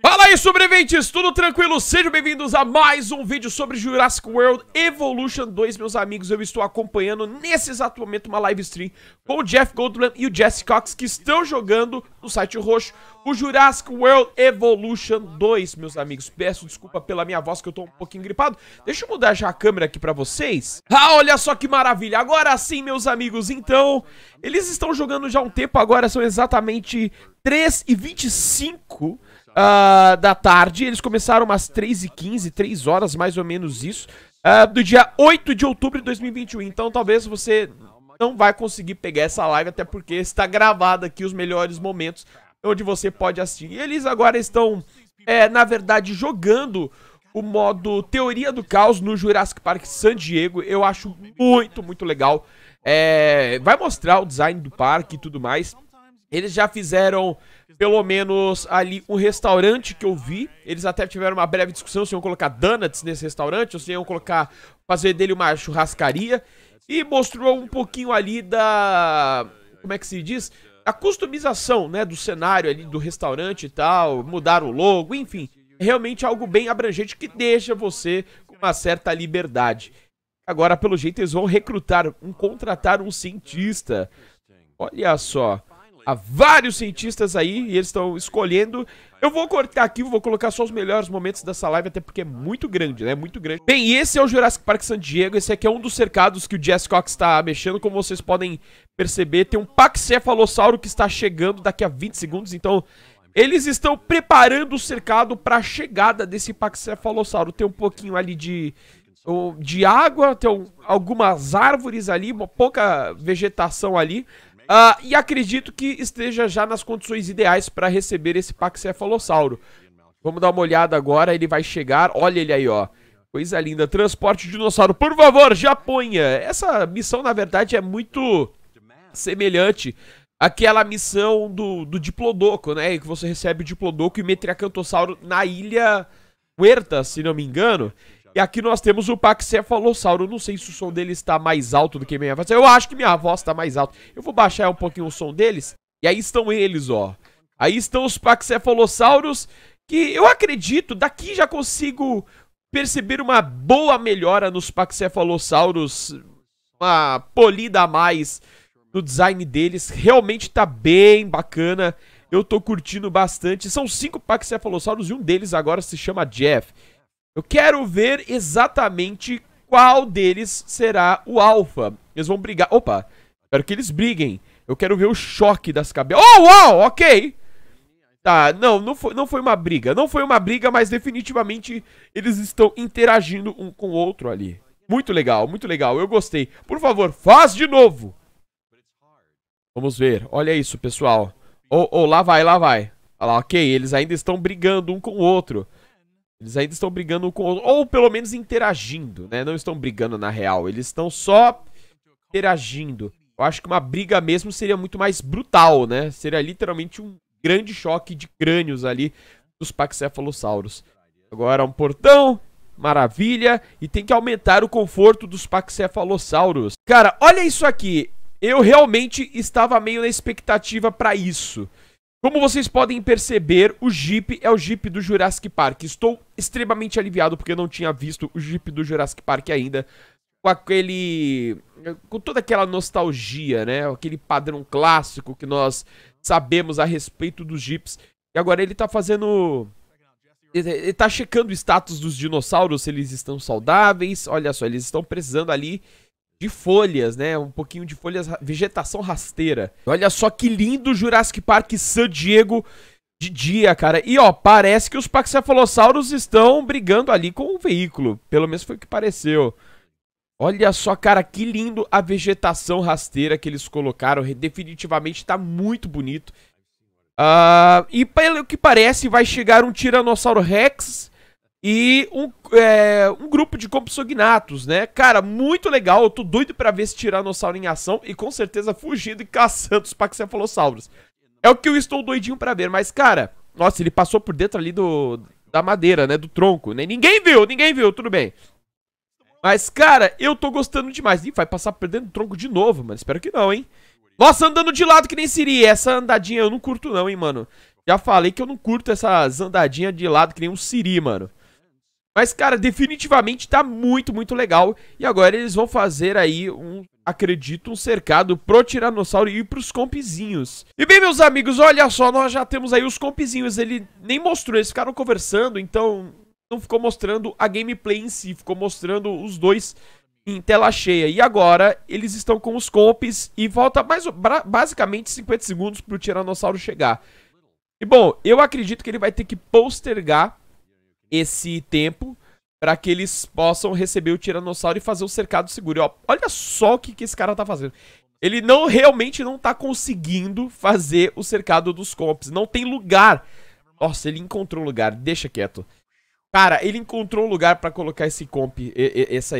Fala aí, sobreviventes! Tudo tranquilo? Sejam bem-vindos a mais um vídeo sobre Jurassic World Evolution 2, meus amigos. Eu estou acompanhando nesse exato momento uma live stream com o Jeff Goldblum e o Jesse Cox, que estão jogando no site roxo o Jurassic World Evolution 2, meus amigos. Peço desculpa pela minha voz que eu tô um pouquinho gripado. Deixa eu mudar já a câmera aqui pra vocês. Ah, olha só que maravilha. Agora sim, meus amigos. Então, eles estão jogando já um tempo agora. São exatamente 3 e 25 uh, ah, da tarde. Eles começaram umas 3 e 15, 3 horas mais ou menos isso. Uh, do dia 8 de outubro de 2021. Então, talvez você não vai conseguir pegar essa live, até porque está gravado aqui os melhores momentos onde você pode assistir. E eles agora estão, é, na verdade, jogando o modo Teoria do Caos no Jurassic Park San Diego. Eu acho muito, muito legal. É, vai mostrar o design do parque e tudo mais. Eles já fizeram pelo menos ali um restaurante que eu vi. Eles até tiveram uma breve discussão se iam colocar donuts nesse restaurante ou se iam colocar fazer dele uma churrascaria. E mostrou um pouquinho ali da como é que se diz? A customização, né, do cenário ali, do restaurante e tal, mudar o logo, enfim, é realmente algo bem abrangente que deixa você com uma certa liberdade. Agora, pelo jeito, eles vão recrutar, um, contratar um cientista. Olha só. Há vários cientistas aí e eles estão escolhendo. Eu vou cortar aqui, vou colocar só os melhores momentos dessa live, até porque é muito grande, né? Muito grande. Bem, esse é o Jurassic Park San Diego. Esse aqui é um dos cercados que o Jess Cox está mexendo. Como vocês podem perceber, tem um Paxcefalossauro que está chegando daqui a 20 segundos. Então, eles estão preparando o cercado para a chegada desse Paxcefalossauro. Tem um pouquinho ali de, de água, tem algumas árvores ali, uma pouca vegetação ali. Uh, e acredito que esteja já nas condições ideais para receber esse Paxefalossauro. Vamos dar uma olhada agora, ele vai chegar, olha ele aí, ó. Coisa linda, transporte de dinossauro, por favor, já ponha. Essa missão, na verdade, é muito semelhante àquela missão do, do Diplodoco, né? Que você recebe o Diplodoco e o Metriacantossauro na ilha Huerta, se não me engano. E aqui nós temos o Paxefalossauro. Eu não sei se o som dele está mais alto do que minha voz. Eu acho que minha voz está mais alta. Eu vou baixar um pouquinho o som deles. E aí estão eles, ó. Aí estão os Paxefalossauros, que eu acredito, daqui já consigo perceber uma boa melhora nos Paxefalossauros. Uma polida a mais no design deles. Realmente está bem bacana. Eu tô curtindo bastante. São cinco Paxefalossauros e um deles agora se chama Jeff. Eu quero ver exatamente qual deles será o alfa. Eles vão brigar. Opa, espero que eles briguem. Eu quero ver o choque das cabeças. Oh, uau, ok. Tá, não, não foi, não foi uma briga. Não foi uma briga, mas definitivamente eles estão interagindo um com o outro ali. Muito legal, muito legal. Eu gostei. Por favor, faz de novo. Vamos ver. Olha isso, pessoal. Oh, oh, lá vai, lá vai. Olha lá, ok. Eles ainda estão brigando um com o outro. Eles ainda estão brigando com. Ou pelo menos interagindo, né? Não estão brigando na real. Eles estão só interagindo. Eu acho que uma briga mesmo seria muito mais brutal, né? Seria literalmente um grande choque de crânios ali dos Paxefalossauros. Agora um portão. Maravilha. E tem que aumentar o conforto dos Paxefalossauros. Cara, olha isso aqui. Eu realmente estava meio na expectativa para isso. Como vocês podem perceber, o Jeep é o Jeep do Jurassic Park. Estou extremamente aliviado porque eu não tinha visto o Jeep do Jurassic Park ainda. Com aquele... Com toda aquela nostalgia, né? Aquele padrão clássico que nós sabemos a respeito dos Jeeps. E agora ele tá fazendo... Ele tá checando o status dos dinossauros, se eles estão saudáveis. Olha só, eles estão precisando ali de folhas, né? Um pouquinho de folhas, vegetação rasteira. Olha só que lindo Jurassic Park San Diego de dia, cara. E ó, parece que os paxafalossauros estão brigando ali com o veículo. Pelo menos foi o que pareceu. Olha só, cara, que lindo a vegetação rasteira que eles colocaram. Definitivamente tá muito bonito. Uh, e pelo que parece, vai chegar um Tiranossauro Rex e um, é, um grupo de compsognatos, né? Cara, muito legal. Eu tô doido pra ver esse tiranossauro em ação e com certeza fugindo e caçando os paxefalossauros. É o que eu estou doidinho pra ver, mas, cara, nossa, ele passou por dentro ali do, da madeira, né? Do tronco, né? Ninguém viu, ninguém viu, tudo bem. Mas, cara, eu tô gostando demais. Ih, vai passar por dentro do tronco de novo, mano. Espero que não, hein? Nossa, andando de lado que nem Siri Essa andadinha eu não curto não, hein, mano. Já falei que eu não curto essas andadinhas de lado que nem um siri, mano. Mas, cara, definitivamente tá muito, muito legal. E agora eles vão fazer aí um, acredito, um cercado pro Tiranossauro e pros compizinhos. E bem, meus amigos, olha só, nós já temos aí os compizinhos. Ele nem mostrou, eles ficaram conversando, então não ficou mostrando a gameplay em si. Ficou mostrando os dois em tela cheia. E agora eles estão com os comps e falta mais basicamente 50 segundos pro Tiranossauro chegar. E bom, eu acredito que ele vai ter que postergar esse tempo para que eles possam receber o Tiranossauro e fazer um cercado seguro. ó, olha só o que, que esse cara tá fazendo. Ele não realmente não tá conseguindo fazer o cercado dos comps. Não tem lugar. Nossa, ele encontrou lugar. Deixa quieto. Cara, ele encontrou lugar para colocar esse comp, essa,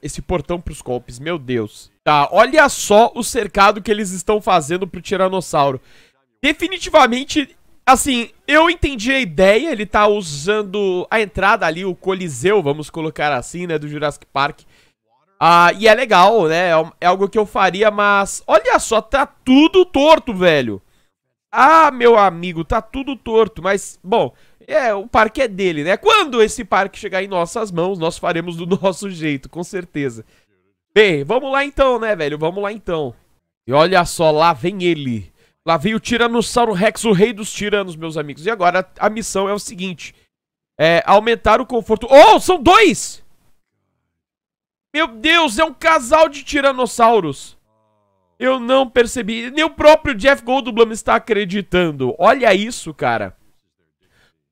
esse portão pros comps. Meu Deus. Tá, olha só o cercado que eles estão fazendo pro Tiranossauro. Definitivamente assim, eu entendi a ideia, ele tá usando a entrada ali, o Coliseu, vamos colocar assim, né, do Jurassic Park. Ah, e é legal, né, é, é algo que eu faria, mas olha só, tá tudo torto, velho. Ah, meu amigo, tá tudo torto, mas, bom, é, o parque é dele, né? Quando esse parque chegar em nossas mãos, nós faremos do nosso jeito, com certeza. Bem, vamos lá então, né, velho, vamos lá então. E olha só, lá vem ele. Lá veio o Tiranossauro Rex, o rei dos tiranos, meus amigos. E agora a missão é o seguinte. É aumentar o conforto... Oh, são dois! Meu Deus, é um casal de tiranossauros. Eu não percebi. Nem o próprio Jeff Goldblum está acreditando. Olha isso, cara.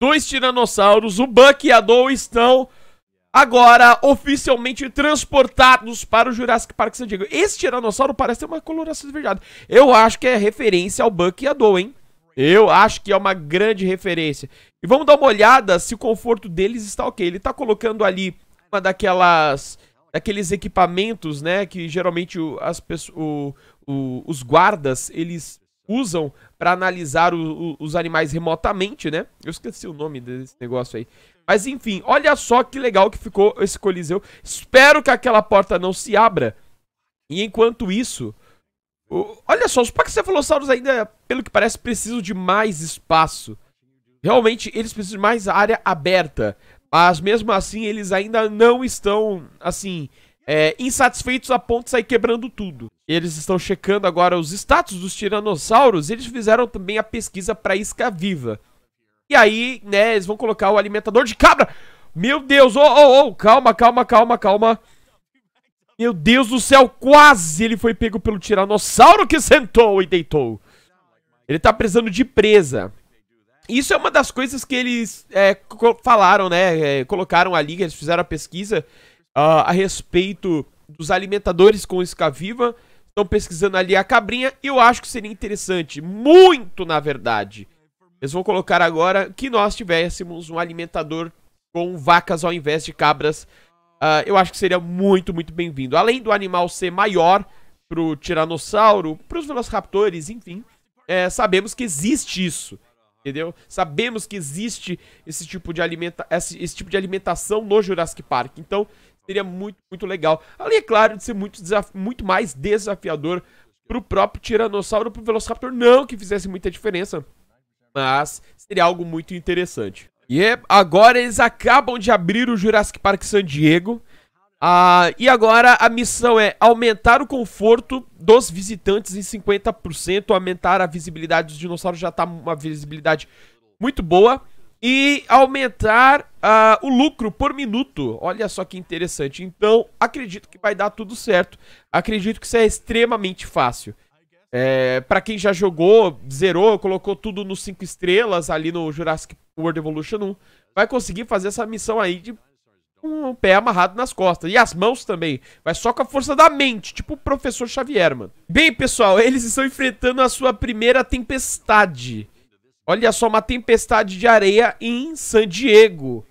Dois tiranossauros, o Buck e a Doe estão agora oficialmente transportados para o Jurassic Park San Diego. Esse tiranossauro parece ter uma coloração esverdeada. Eu acho que é referência ao Buck e a Doe, hein? Eu acho que é uma grande referência. E vamos dar uma olhada se o conforto deles está ok. Ele está colocando ali uma daquelas... Daqueles equipamentos, né, que geralmente as o, o, os guardas, eles usam para analisar o, os animais remotamente, né? Eu esqueci o nome desse negócio aí. Mas enfim, olha só que legal que ficou esse Coliseu. Espero que aquela porta não se abra. E enquanto isso, o... olha só, os Pachycephalossauros ainda, pelo que parece, precisam de mais espaço. Realmente, eles precisam de mais área aberta. Mas mesmo assim, eles ainda não estão, assim, é, insatisfeitos a ponto de sair quebrando tudo. Eles estão checando agora os status dos tiranossauros. Eles fizeram também a pesquisa para isca viva. E aí, né, eles vão colocar o alimentador de cabra. Meu Deus, ô, ô, ô, calma, calma, calma, calma. Meu Deus do céu, quase ele foi pego pelo tiranossauro que sentou e deitou. Ele tá precisando de presa. Isso é uma das coisas que eles é, falaram, né, é, colocaram ali, eles fizeram a pesquisa uh, a respeito dos alimentadores com escaviva. Estão pesquisando ali a cabrinha e eu acho que seria interessante, muito na verdade, eles vão colocar agora que nós tivéssemos um alimentador com vacas ao invés de cabras. Uh, eu acho que seria muito, muito bem-vindo. Além do animal ser maior pro Tiranossauro, pros Velociraptores, enfim, é, sabemos que existe isso. Entendeu? Sabemos que existe esse tipo, de alimenta esse, esse tipo de alimentação no Jurassic Park. Então, seria muito, muito legal. Além, é claro, de ser muito, muito mais desafiador pro próprio Tiranossauro, pro Velociraptor, não que fizesse muita diferença mas seria algo muito interessante. E é, agora eles acabam de abrir o Jurassic Park San Diego. Ah, e agora a missão é aumentar o conforto dos visitantes em 50%, aumentar a visibilidade dos dinossauros, já tá uma visibilidade muito boa, e aumentar ah, o lucro por minuto. Olha só que interessante. Então, acredito que vai dar tudo certo. Acredito que isso é extremamente fácil. É, para quem já jogou, zerou, colocou tudo no 5 estrelas ali no Jurassic World Evolution 1, vai conseguir fazer essa missão aí de um pé amarrado nas costas. E as mãos também. Vai só com a força da mente, tipo o professor Xavier, mano. Bem, pessoal, eles estão enfrentando a sua primeira tempestade. Olha só, uma tempestade de areia em San Diego.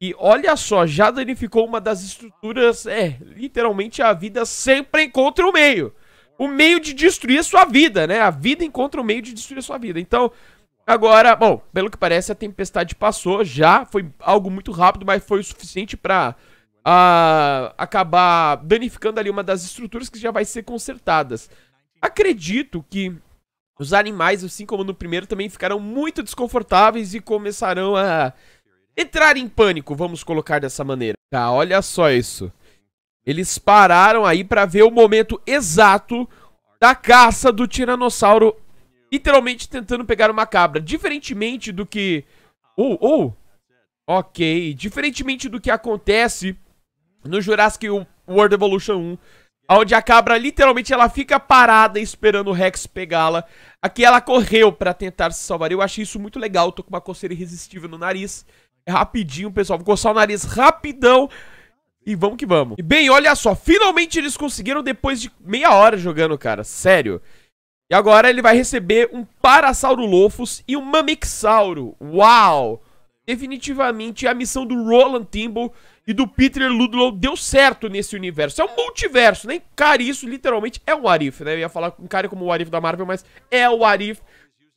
E olha só, já danificou uma das estruturas. É, literalmente a vida sempre encontra o meio o meio de destruir a sua vida, né? A vida encontra o meio de destruir a sua vida. Então, agora, bom, pelo que parece, a tempestade passou já. Foi algo muito rápido, mas foi o suficiente para uh, ah, acabar danificando ali uma das estruturas que já vai ser consertadas. Acredito que os animais, assim como no primeiro, também ficaram muito desconfortáveis e começarão a entrar em pânico, vamos colocar dessa maneira. Tá, olha só isso. Eles pararam aí para ver o momento exato da caça do tiranossauro, literalmente tentando pegar uma cabra. Diferentemente do que... Ou, oh, ou... Oh. Ok, diferentemente do que acontece no Jurassic World Evolution 1, onde a cabra literalmente ela fica parada esperando o Rex pegá-la. Aqui ela correu para tentar se salvar. Eu achei isso muito legal, tô com uma coceira irresistível no nariz. É rapidinho, pessoal, vou coçar o nariz rapidão. E vamos que vamos. E bem, olha só, finalmente eles conseguiram depois de meia hora jogando, cara. Sério. E agora ele vai receber um Lofus e um Mamixauro. Uau! Definitivamente a missão do Roland Timble e do Peter Ludlow deu certo nesse universo. É um multiverso, né? Cara, isso literalmente é um Arif, né? Eu ia falar com um cara como o Arif da Marvel, mas é o Arif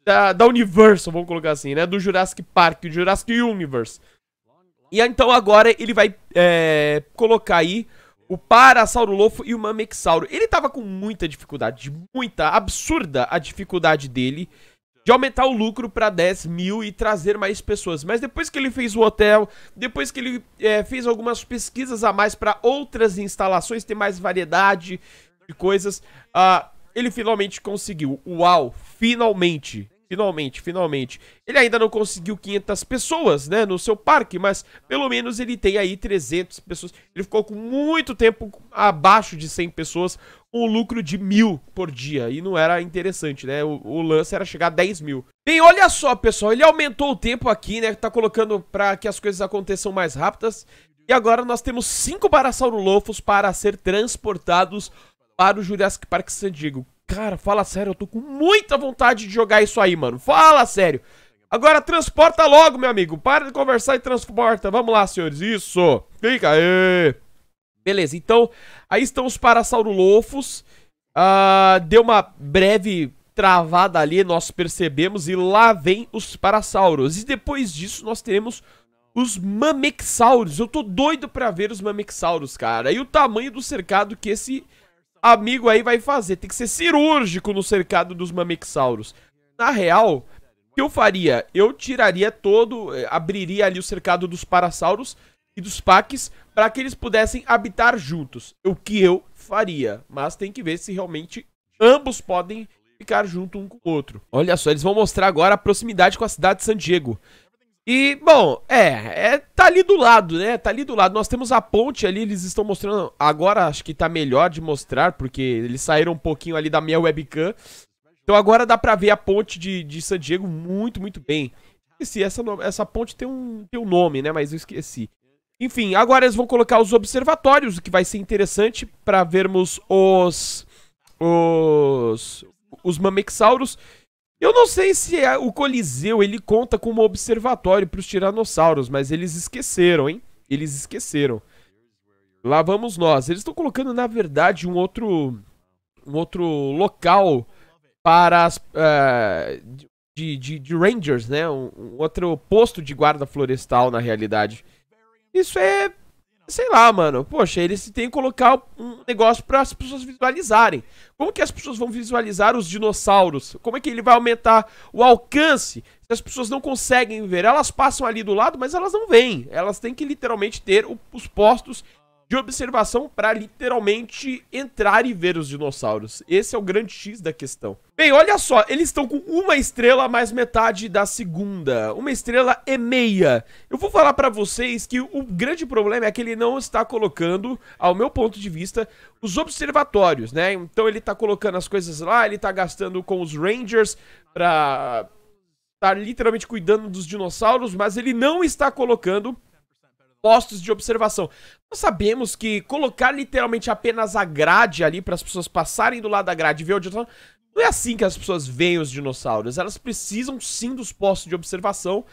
da, da Universo, vamos colocar assim, né? Do Jurassic Park, do Jurassic Universe. E então agora ele vai é, colocar aí o Lofo e o Mamexauro. Ele tava com muita dificuldade, muita, absurda a dificuldade dele de aumentar o lucro para 10 mil e trazer mais pessoas. Mas depois que ele fez o hotel, depois que ele é, fez algumas pesquisas a mais para outras instalações, ter mais variedade de coisas, uh, ele finalmente conseguiu. Uau, finalmente! Finalmente, finalmente. Ele ainda não conseguiu 500 pessoas, né, no seu parque, mas pelo menos ele tem aí 300 pessoas. Ele ficou com muito tempo abaixo de 100 pessoas, com um lucro de mil por dia. E não era interessante, né? O, o, lance era chegar a 10 mil. Bem, olha só, pessoal. Ele aumentou o tempo aqui, né? Tá colocando pra que as coisas aconteçam mais rápidas. E agora nós temos cinco Parasaurolophos para ser transportados para o Jurassic Park San Diego. Cara, fala sério, eu tô com muita vontade de jogar isso aí, mano. Fala sério. Agora transporta logo, meu amigo. Para de conversar e transporta. Vamos lá, senhores. Isso. Fica aí. Beleza, então, aí estão os Parasaurolofos. Uh, ah, deu uma breve travada ali, nós percebemos, e lá vem os Parasauros. E depois disso, nós teremos os Mamexauros. Eu tô doido pra ver os Mamexauros, cara. E o tamanho do cercado que esse amigo aí vai fazer. Tem que ser cirúrgico no cercado dos mamixauros. Na real, o que eu faria? Eu tiraria todo, eh, abriria ali o cercado dos parasauros e dos paques para que eles pudessem habitar juntos. É o que eu faria, mas tem que ver se realmente ambos podem ficar junto um com o outro. Olha só, eles vão mostrar agora a proximidade com a cidade de San Diego. E, bom, é, é, tá ali do lado, né? Tá ali do lado. Nós temos a ponte ali, eles estão mostrando. Agora acho que tá melhor de mostrar, porque eles saíram um pouquinho ali da minha webcam. Então agora dá pra ver a ponte de, de San Diego muito, muito bem. Esqueci, essa, essa ponte tem um, tem um nome, né? Mas eu esqueci. Enfim, agora eles vão colocar os observatórios, o que vai ser interessante pra vermos os. Os. Os mamexauros. Eu não sei se é o Coliseu ele conta como observatório para os tiranossauros, mas eles esqueceram, hein? Eles esqueceram. Lá vamos nós. Eles estão colocando, na verdade, um outro, um outro local para as, uh, de, de, de, Rangers, né? Um, um outro posto de guarda florestal, na realidade. Isso é sei lá, mano. Poxa, eles têm que colocar um negócio para as pessoas visualizarem. Como que as pessoas vão visualizar os dinossauros? Como é que ele vai aumentar o alcance? Se as pessoas não conseguem ver, elas passam ali do lado, mas elas não veem. Elas têm que literalmente ter os postos de observação para literalmente entrar e ver os dinossauros. Esse é o grande X da questão. Bem, olha só, eles estão com uma estrela mais metade da segunda, uma estrela e meia. Eu vou falar para vocês que o grande problema é que ele não está colocando, ao meu ponto de vista, os observatórios, né? Então ele tá colocando as coisas lá, ele tá gastando com os Rangers pra estar tá literalmente cuidando dos dinossauros, mas ele não está colocando postos de observação. Nós sabemos que colocar literalmente apenas a grade ali para as pessoas passarem do lado da grade e ver o dinossauro não é assim que as pessoas veem os dinossauros. Elas precisam sim dos postos de observação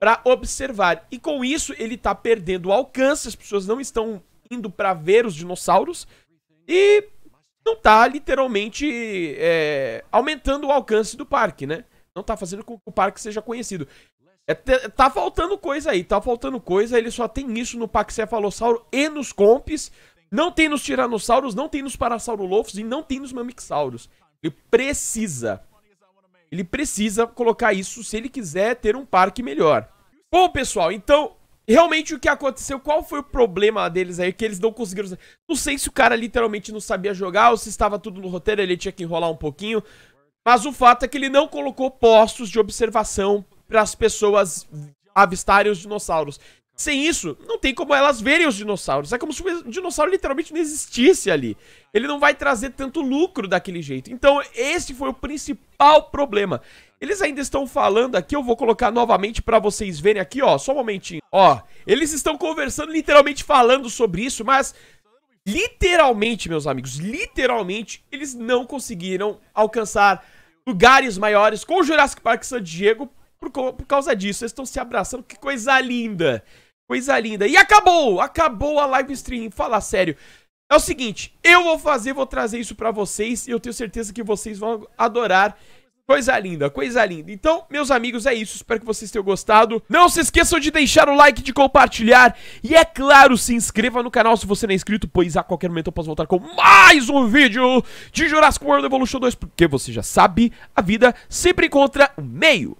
para observar. E com isso, ele está perdendo o alcance, as pessoas não estão indo para ver os dinossauros e não está literalmente é, aumentando o alcance do parque, né? Não está fazendo com que o parque seja conhecido. É, tá faltando coisa aí, tá faltando coisa. Ele só tem isso no Cefalossauro e nos Comps. Não tem nos Tiranossauros, não tem nos Parasaurolophos e não tem nos Mamixauros. Ele precisa. Ele precisa colocar isso se ele quiser ter um parque melhor. Bom, pessoal, então realmente o que aconteceu, qual foi o problema deles aí, que eles não conseguiram... Não sei se o cara literalmente não sabia jogar ou se estava tudo no roteiro, ele tinha que enrolar um pouquinho. Mas o fato é que ele não colocou postos de observação para as pessoas avistarem os dinossauros. Sem isso, não tem como elas verem os dinossauros. É como se o dinossauro literalmente não existisse ali. Ele não vai trazer tanto lucro daquele jeito. Então, esse foi o principal problema. Eles ainda estão falando aqui, eu vou colocar novamente para vocês verem aqui, ó, só um momentinho. Ó, eles estão conversando, literalmente falando sobre isso, mas literalmente, meus amigos, literalmente, eles não conseguiram alcançar lugares maiores com o Jurassic Park San Diego por, por causa disso. Eles estão se abraçando, que coisa linda! Coisa linda. E acabou! Acabou a live stream. Fala sério. É o seguinte, eu vou fazer, vou trazer isso pra vocês e eu tenho certeza que vocês vão adorar. Coisa linda, coisa linda. Então, meus amigos, é isso. Espero que vocês tenham gostado. Não se esqueçam de deixar o like, de compartilhar. E, é claro, se inscreva no canal se você não é inscrito, pois a qualquer momento eu posso voltar com mais um vídeo de Jurassic World Evolution 2. Porque você já sabe, a vida sempre encontra um meio.